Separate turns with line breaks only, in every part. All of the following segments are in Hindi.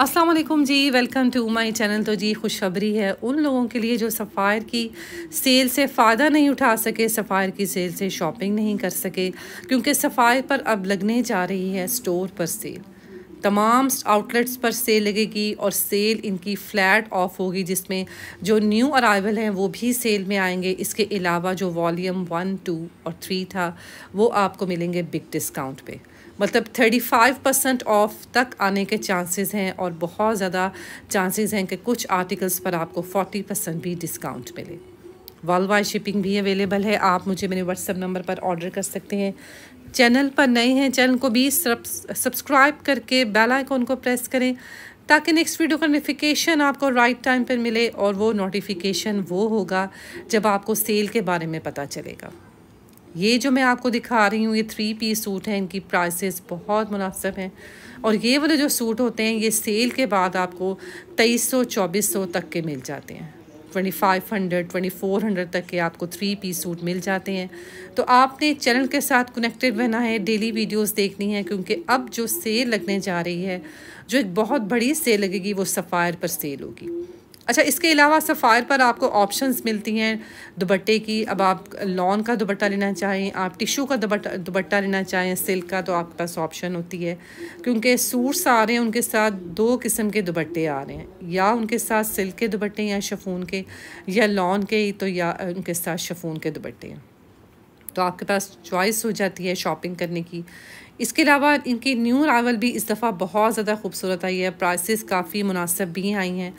असलम जी वेलकम टू माई चैनल तो जी खुशखबरी है उन लोगों के लिए जो सफ़ायर की सेल से फ़ायदा नहीं उठा सके सफ़ायर की सेल से शॉपिंग नहीं कर सके क्योंकि सफ़ायर पर अब लगने जा रही है स्टोर पर सेल तमाम आउटलेट्स पर सेल लगेगी और सेल इनकी फ़्लैट ऑफ होगी जिसमें जो न्यू अराइवल हैं वो भी सेल में आएंगे इसके अलावा जो वॉल्यूम वन टू और थ्री था वो आपको मिलेंगे बिग डिस्काउंट पे मतलब थर्टी फाइव परसेंट ऑफ तक आने के चांसेस हैं और बहुत ज़्यादा चांसेस हैं कि कुछ आर्टिकल्स पर आपको फोर्टी परसेंट भी डिस्काउंट मिले वर्ल्ड वाइड शिपिंग भी अवेलेबल है आप मुझे मेरे व्हाट्सअप नंबर पर ऑर्डर कर सकते हैं चैनल पर नए हैं चैनल को भी सब्सक्राइब करके बेल आइकॉन को प्रेस करें ताकि नेक्स्ट वीडियो का नोटिफिकेशन आपको राइट टाइम पर मिले और वो नोटिफिकेशन वो होगा जब आपको सेल के बारे में पता चलेगा ये जो मैं आपको दिखा रही हूँ ये थ्री पीस सूट हैं इनकी प्राइसेस बहुत मुनासब हैं और ये वाले जो सूट होते हैं ये सेल के बाद आपको तेईस सौ चौबीस सौ तक के मिल जाते हैं twenty five hundred twenty four hundred तक के आपको थ्री पीस सूट मिल जाते हैं तो आपने चैनल के साथ कनेक्टेड रहना है डेली वीडियोस देखनी है क्योंकि अब जो सेल लगने जा रही है जो एक बहुत बड़ी सेल लगेगी वो सफ़ायर पर सेल होगी अच्छा इसके अलावा सफ़ायर पर आपको ऑप्शंस मिलती हैं दुपट्टे की अब आप लॉन का दुपट्टा लेना चाहें आप टिशू का दुपट्टा दुबट्टा लेना चाहें सिल्क का तो आपके पास ऑप्शन होती है क्योंकि सूट्स आ रहे हैं उनके साथ दो किस्म के दुपट्टे आ रहे हैं या उनके साथ सिल्क के दुपट्टे या शफून के या लॉन के तो या उनके साथ शफून के दुपट्टे तो आपके पास चॉइस हो जाती है शॉपिंग करने की इसके अलावा इनकी न्यू रावल भी इस दफ़ा बहुत ज़्यादा खूबसूरत आई है प्राइसेस काफ़ी मुनासिब भी आई हैं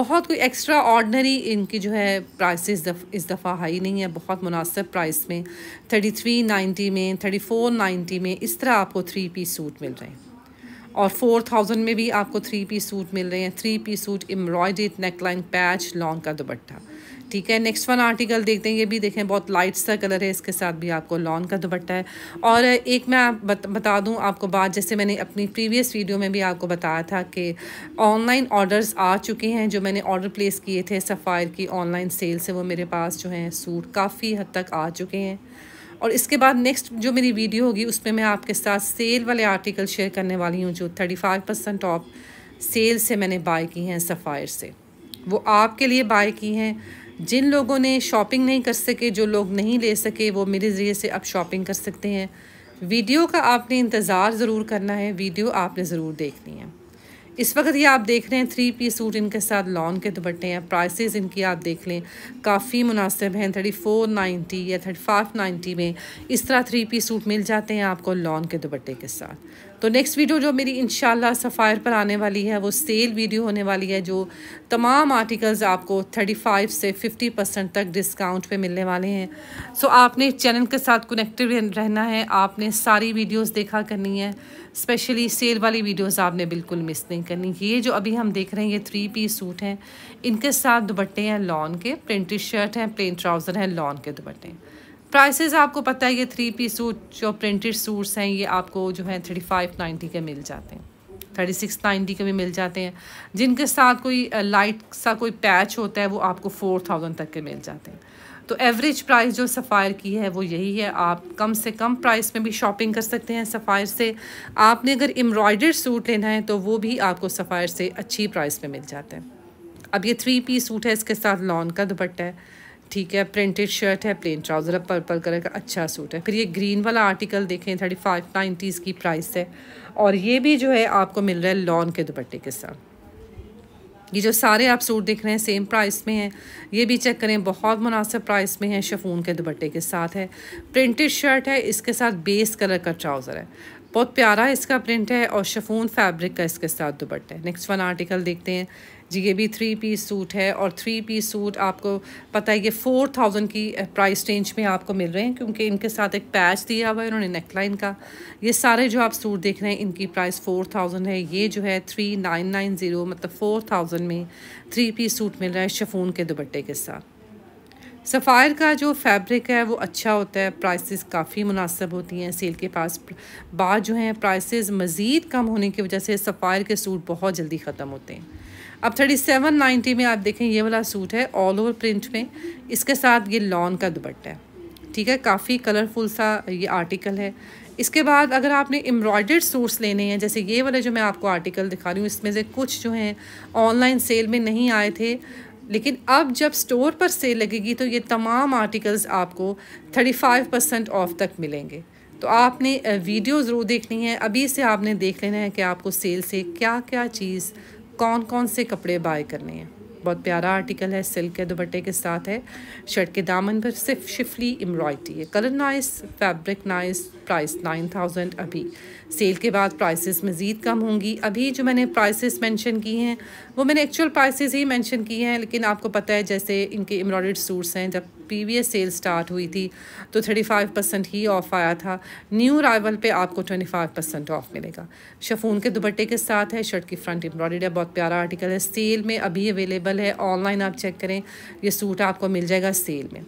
बहुत कोई एक्स्ट्रा ऑर्डनरी इनकी जो है प्राइसेस इस दफ़ा हाई नहीं है बहुत मुनासिब प्राइस में थर्टी थ्री नाइन्टी में थर्टी फोर नाइन्टी में इस तरह आपको थ्री पी सूट मिल रहे हैं और फोर थाउजेंड में भी आपको थ्री पी सूट मिल रहे हैं three P suit embroidered neckline patch long का दुपट्टा ठीक है नेक्स्ट वन आर्टिकल देखते हैं ये भी देखें बहुत लाइट सा कलर है इसके साथ भी आपको लॉन का दुपट्टा है और एक मैं आप बत, बता दूं आपको बात जैसे मैंने अपनी प्रीवियस वीडियो में भी आपको बताया था कि ऑनलाइन ऑर्डर्स आ चुके हैं जो मैंने ऑर्डर प्लेस किए थे सफ़ायर की ऑनलाइन सेल से वो मेरे पास जो हैं सूट काफ़ी हद तक आ चुके हैं और इसके बाद नेक्स्ट जो मेरी वीडियो होगी उसमें मैं आपके साथ सेल वाले आर्टिकल शेयर करने वाली हूँ जो thirty five percent off sale से मैंने बाय की हैं सफ़ायर से वो आपके लिए बाय की हैं जिन लोगों ने शॉपिंग नहीं कर सके जो लोग नहीं ले सके वो मेरे ज़रिए से अब शॉपिंग कर सकते हैं वीडियो का आपने इंतज़ार ज़रूर करना है वीडियो आपने ज़रूर देखनी है इस वक्त ये आप देख रहे हैं थ्री पीस सूट इनके साथ लॉन के दुपट्टे हैं प्राइसेस इनकी आप देख लें काफ़ी मुनासिब हैं थर्टी फोर नाइन्टी या थर्टी फाइव नाइन्टी में इस तरह थ्री पीस सूट मिल जाते हैं आपको लॉन के दुपट्टे के साथ तो नेक्स्ट वीडियो जो मेरी इन सफ़ायर पर आने वाली है वो सेल वीडियो होने वाली है जो तमाम आर्टिकल्स आपको थर्टी फाइव से फिफ्टी परसेंट तक डिस्काउंट पे मिलने वाले हैं सो आपने चैनल के साथ कनेक्टेड रहना है आपने सारी वीडियोज़ देखा करनी है स्पेशली सेल वाली वीडियोस आपने बिल्कुल मिस नहीं करनी ये जो अभी हम देख रहे हैं ये थ्री पीस सूट हैं इनके साथ दुपट्टे हैं लॉन के प्रिंटेड शर्ट हैं प्लेन ट्राउज़र हैं लॉन के दुपट्टे प्राइसेस आपको पता है ये थ्री पी सूट जो प्रिंटेड सूट्स हैं ये आपको जो है थर्टी फाइव नाइन्टी के मिल जाते हैं थर्टी सिक्स नाइन्टी के भी मिल जाते हैं जिनके साथ कोई लाइट सा कोई पैच होता है वो आपको फोर थाउजेंड तक के मिल जाते हैं तो एवरेज प्राइस जो सफ़ायर की है वो यही है आप कम से कम प्राइस में भी शॉपिंग कर सकते हैं सफ़ायर से आपने अगर एम्ब्रॉयडर्ड सूट लेना है तो वो भी आपको सफ़ायर से अच्छी प्राइस में मिल जाते हैं अब ये थ्री पीस सूट है इसके साथ लॉन का दुपट्टा है ठीक है प्रिंटेड शर्ट है प्लेन ट्राउज़र है पर्पल कलर का अच्छा सूट है फिर ये ग्रीन वाला आर्टिकल देखें थर्टी फाइव नाइन्टीज़ की प्राइस है और ये भी जो है आपको मिल रहा है लॉन के दुपट्टे के साथ ये जो सारे आप सूट देख रहे हैं सेम प्राइस में हैं ये भी चेक करें बहुत मुनासिब प्राइस में है शफून के दुपट्टे के साथ है प्रिंटेड शर्ट है इसके साथ बेस कलर का ट्राउज़र है बहुत प्यारा इसका प्रिंट है और शफून फैब्रिक का इसके साथ दुपट्टा है नेक्स्ट वन आर्टिकल देखते हैं जी ये भी थ्री पीस सूट है और थ्री पीस सूट आपको पता है ये फोर थाउजेंड की प्राइस eh, रेंज में आपको मिल रहे हैं क्योंकि इनके साथ एक पैच दिया हुआ है इन्होंने नेकलाइन का ये सारे जो आप सूट देख रहे हैं इनकी प्राइस फोर थाउजेंड है ये जो है थ्री नाइन नाइन ज़ीरो मतलब फोर थाउजेंड में थ्री पीस सूट मिल रहा है शफून के दुपट्टे के साथ सफ़ायर का जो फैब्रिक है वो अच्छा होता है प्राइसेस काफ़ी मुनासब होती हैं सेल के पास बाद जो हैं प्राइसेस मज़ीद कम होने की वजह से सफ़ायर के सूट बहुत जल्दी ख़त्म होते हैं अब थर्टी सेवन नाइन्टी में आप देखें ये वाला सूट है ऑल ओवर प्रिंट में इसके साथ ये लॉन का दुपट्टा है ठीक है काफ़ी कलरफुल सा ये आर्टिकल है इसके बाद अगर आपने एम्ब्रॉयडर्ड सूट्स लेने हैं जैसे ये वाले जो मैं आपको आर्टिकल दिखा रही हूँ इसमें से कुछ जो हैं ऑनलाइन सेल में नहीं आए थे लेकिन अब जब स्टोर पर सेल लगेगी तो ये तमाम आर्टिकल्स आपको थर्टी फाइव परसेंट ऑफ तक मिलेंगे तो आपने वीडियो ज़रूर देखनी है अभी से आपने देख लेना है कि आपको सेल से क्या क्या चीज़ कौन कौन से कपड़े बाय करने हैं बहुत प्यारा आर्टिकल है सिल्क के दुपट्टे के साथ है शर्ट के दामन पर सिर्फ शिफली एम्ब्रॉयडरी है colour nice fabric nice price nine thousand अभी सेल के बाद प्राइसेस मज़ीद कम होंगी अभी जो मैंने प्राइसेस मेंशन की हैं वो मैंने एक्चुअल प्राइसेस ही मेंशन की हैं लेकिन आपको पता है जैसे इनके एम्ब्रॉयड सूट्स हैं जब प्रीवियस सेल स्टार्ट हुई थी तो थर्टी फाइव परसेंट ही ऑफ़ आया था न्यू राइवल पे आपको ट्वेंटी फाइव परसेंट ऑफ़ मिलेगा शफून के दुपट्टे के साथ है शर्ट की फ्रंट एम्ब्रॉयडरी बहुत प्यारा आर्टिकल है सेल में अभी अवेलेबल है ऑनलाइन आप चेक करें ये सूट आपको मिल जाएगा सेल में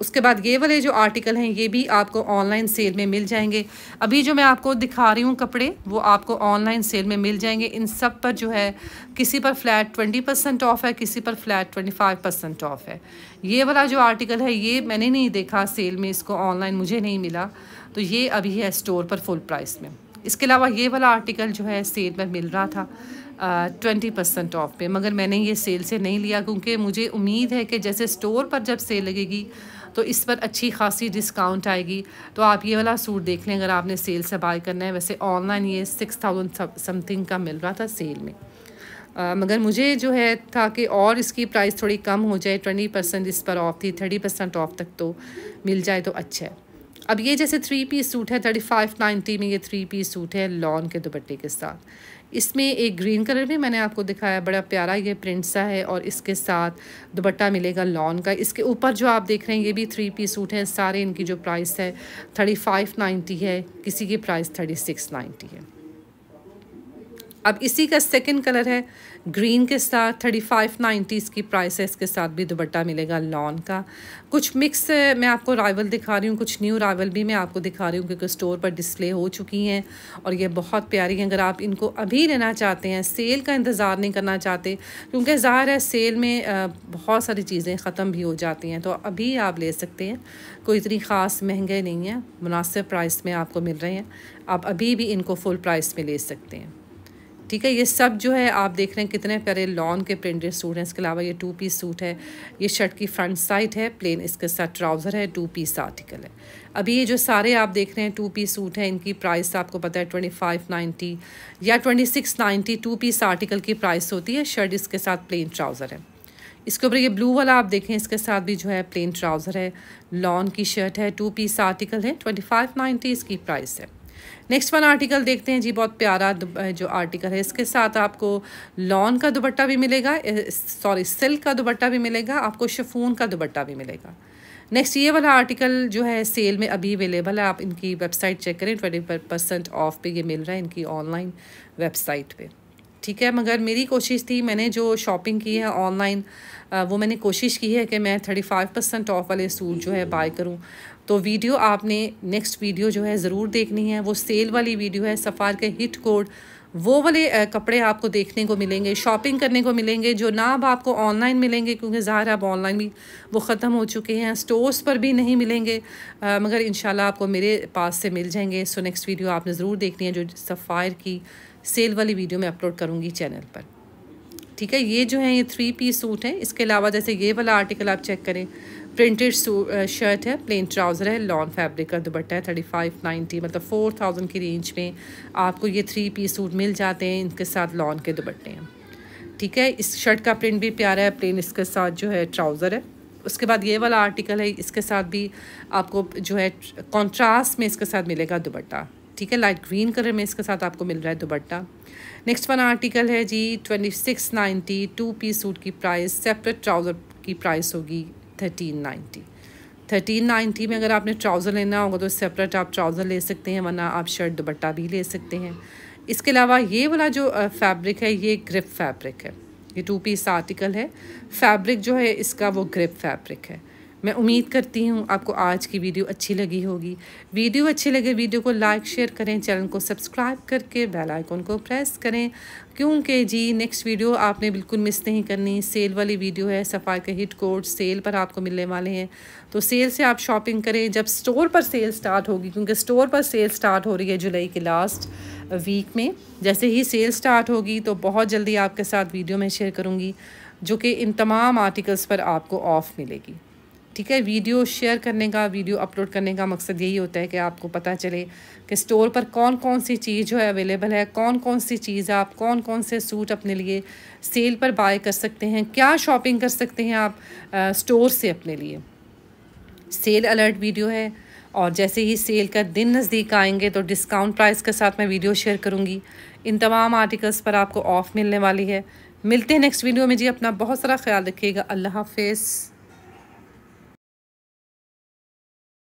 उसके बाद ये वाले जो आर्टिकल हैं ये भी आपको ऑनलाइन सेल में मिल जाएंगे अभी जो मैं आपको दिखा रही हूँ कपड़े वो आपको ऑनलाइन सेल में मिल जाएंगे इन सब पर जो है किसी पर फ्लैट ट्वेंटी परसेंट ऑफ़ है किसी पर flat twenty five percent off है ये वाला जो आर्टिकल है ये मैंने नहीं देखा सेल में इसको ऑनलाइन मुझे नहीं मिला तो ये अभी है स्टोर पर फुल प्राइस में इसके अलावा ये वाला आर्टिकल जो है सेल पर मिल रहा था ट्वेंटी परसेंट ऑफ पे मगर मैंने ये सेल से नहीं लिया क्योंकि मुझे उम्मीद है कि जैसे स्टोर पर जब सेल लगेगी तो इस पर अच्छी खासी डिस्काउंट आएगी तो आप ये वाला सूट देख लें अगर आपने सेल से बाय करना है वैसे ऑनलाइन ये सिक्स थाउजेंड समथिंग का मिल रहा था सेल में आ, मगर मुझे जो है था कि और इसकी प्राइस थोड़ी कम हो जाए ट्वेंटी परसेंट इस पर ऑफ थी थर्टी परसेंट ऑफ तक तो मिल जाए तो अच्छा है अब ये जैसे थ्री पीस सूट है थर्टी फाइव नाइन्टी में ये थ्री पीस सूट है लॉन के दुपट्टे के साथ इसमें एक ग्रीन कलर भी मैंने आपको दिखाया बड़ा प्यारा ये प्रिंट सा है और इसके साथ दुपट्टा मिलेगा लॉन का इसके ऊपर जो आप देख रहे हैं ये भी थ्री पीस सूट हैं सारे इनकी जो प्राइस है थर्टी फाइव नाइन्टी है किसी की प्राइस थर्टी सिक्स नाइन्टी है अब इसी का सेकंड कलर है ग्रीन के साथ थर्टी फाइव नाइन्टीज़ की प्राइस है इसके साथ भी दुबट्टा मिलेगा लॉन का कुछ मिक्स मैं आपको राइवल दिखा रही हूँ कुछ न्यू राइवल भी मैं आपको दिखा रही हूँ क्योंकि स्टोर पर डिस्प्ले हो चुकी हैं और ये बहुत प्यारी हैं अगर आप इनको अभी लेना चाहते हैं सेल का इंतज़ार नहीं करना चाहते क्योंकि ज़ाहिर है सेल में बहुत सारी चीज़ें ख़त्म भी हो जाती हैं तो अभी आप ले सकते हैं कोई इतनी ख़ास महंगे नहीं है मुनासिब प्राइस में आपको मिल रहे हैं आप अभी भी इनको फुल प्राइस में ले सकते हैं ठीक है ये सब जो है आप देख रहे हैं कितने प्यारे लॉन के प्रिंटेड सूट हैं इसके अलावा ये टू पीस सूट है ये शर्ट की फ्रंट साइड है प्लेन इसके साथ ट्राउज़र है टू पीस आर्टिकल है अभी ये जो सारे आप देख रहे हैं टू पीस सूट हैं इनकी प्राइस आपको पता है ट्वेंटी फाइव नाइन्टी या twenty six ninety two piece article की प्राइस होती है शर्ट इसके साथ प्लेन ट्राउज़र है इसके ऊपर ये ब्लू वाला आप देखें इसके साथ भी जो है प्लेन ट्राउज़र है लॉन की शर्ट है टू पीस आर्टिकल है ट्वेंटी फाइव नाइन्टी इसकी प्राइस है नेक्स्ट वाला आर्टिकल देखते हैं जी बहुत प्यारा जो आर्टिकल है इसके साथ आपको लॉन का दुपट्टा भी मिलेगा सॉरी सिल्क का दुपट्टा भी मिलेगा आपको शफून का दुपट्टा भी मिलेगा नेक्स्ट ये वाला आर्टिकल जो है सेल में अभी अवेलेबल है आप इनकी वेबसाइट चेक करें ट्वेंटी परसेंट ऑफ पे ये मिल रहा है इनकी ऑनलाइन वेबसाइट पे ठीक है मगर मेरी कोशिश थी मैंने जो शॉपिंग की है ऑनलाइन वो मैंने कोशिश की है कि मैं थर्टी फाइव परसेंट ऑफ वाले सूट जो है बाय करूं तो वीडियो आपने नेक्स्ट वीडियो जो है ज़रूर देखनी है वो सेल वाली वीडियो है सफ़ार के हिट कोड वो वाले कपड़े आपको देखने को मिलेंगे शॉपिंग करने को मिलेंगे जो ना अब आपको ऑनलाइन मिलेंगे क्योंकि ज़ाहिर अब ऑनलाइन भी वो ख़त्म हो चुके हैं स्टोर्स पर भी नहीं मिलेंगे आ, मगर इन आपको मेरे पास से मिल जाएंगे सो नेक्स्ट वीडियो आपने ज़रूर देखनी है जो सफ़ायर की सेल वाली वीडियो मैं अपलोड करूँगी चैनल पर ठीक है ये जो है ये थ्री पीस सूट है इसके अलावा जैसे ये वाला आर्टिकल आप चेक करें प्रिंटेड शर्ट है प्लेन ट्राउज़र है लॉन फैब्रिक का दुपट्टा है थर्टी फाइव नाइन्टी मतलब फोर थाउजेंड की रेंज में आपको ये थ्री पीस सूट मिल जाते हैं इनके साथ लॉन के दुपट्टे हैं ठीक है इस शर्ट का प्रिंट भी प्यारा है प्लेन इसके साथ जो है ट्राउज़र है उसके बाद ये वाला आर्टिकल है इसके साथ भी आपको जो है कॉन्ट्रास्ट में इसके साथ मिलेगा दुपट्टा ठीक है लाइट ग्रीन कलर में इसके साथ आपको मिल रहा है दुपट्टा नेक्स्ट वन आर्टिकल है जी twenty six ninety two piece suit की प्राइस सेपरेट ट्राउज़र की प्राइस होगी थर्टीन नाइन्टी थर्टीन नाइन्टी में अगर आपने ट्राउज़र लेना होगा तो सेपरेट आप ट्राउज़र ले सकते हैं वरना आप शर्ट दुपट्टा भी ले सकते हैं इसके अलावा ये वाला जो फैब्रिक है ये ग्रिप फैब्रिक है ये टू पीस आर्टिकल है फैब्रिक जो है इसका वो ग्रिप फैब्रिक है मैं उम्मीद करती हूँ आपको आज की वीडियो अच्छी लगी होगी वीडियो अच्छी लगे वीडियो को लाइक शेयर करें चैनल को सब्सक्राइब करके बेल आइकन को प्रेस करें क्योंकि जी नेक्स्ट वीडियो आपने बिल्कुल मिस नहीं करनी सेल वाली वीडियो है सफ़ाई के हिट कोड सेल पर आपको मिलने वाले हैं तो सेल से आप शॉपिंग करें जब स्टोर पर सेल स्टार्ट होगी क्योंकि स्टोर पर सेल स्टार्ट हो रही है जुलाई के लास्ट वीक में जैसे ही सेल स्टार्ट होगी तो बहुत जल्दी आपके साथ वीडियो में शेयर करूँगी जो कि इन तमाम आर्टिकल्स पर आपको ऑफ़ मिलेगी ठीक है वीडियो शेयर करने का वीडियो अपलोड करने का मकसद यही होता है कि आपको पता चले कि स्टोर पर कौन कौन सी चीज़ जो है अवेलेबल है कौन कौन सी चीज़ आप कौन कौन से सूट अपने लिए सेल पर बाय कर सकते हैं क्या शॉपिंग कर सकते हैं आप आ, स्टोर से अपने लिए सेल अलर्ट वीडियो है और जैसे ही सेल का दिन नज़दीक आएंगे तो डिस्काउंट प्राइस के साथ मैं वीडियो शेयर करूँगी इन तमाम आर्टिकल्स पर आपको ऑफ़ मिलने वाली है मिलते हैं नेक्स्ट वीडियो में जी अपना बहुत सारा ख्याल रखिएगा अल्लाह हाफिज़